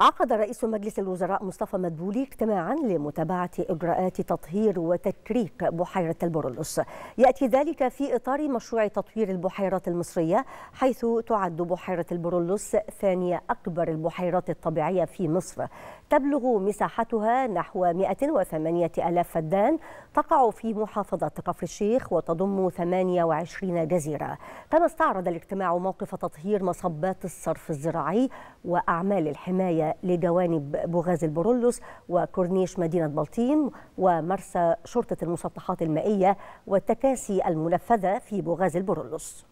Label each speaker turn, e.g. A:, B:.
A: عقد رئيس مجلس الوزراء مصطفى مدبولي اجتماعا لمتابعة إجراءات تطهير وتكريك بحيرة البرلس يأتي ذلك في إطار مشروع تطوير البحيرات المصرية حيث تعد بحيرة البرلس ثانية أكبر البحيرات الطبيعية في مصر تبلغ مساحتها نحو 108 ألاف فدان تقع في محافظة كفر الشيخ وتضم 28 جزيرة كما استعرض الاجتماع موقف تطهير مصبات الصرف الزراعي وأعمال الحماية لجوانب بوغاز البرولوس وكورنيش مدينة بلطيم ومرسى شرطة المسطحات المائية والتكاسي المنفذة في بوغاز البرولوس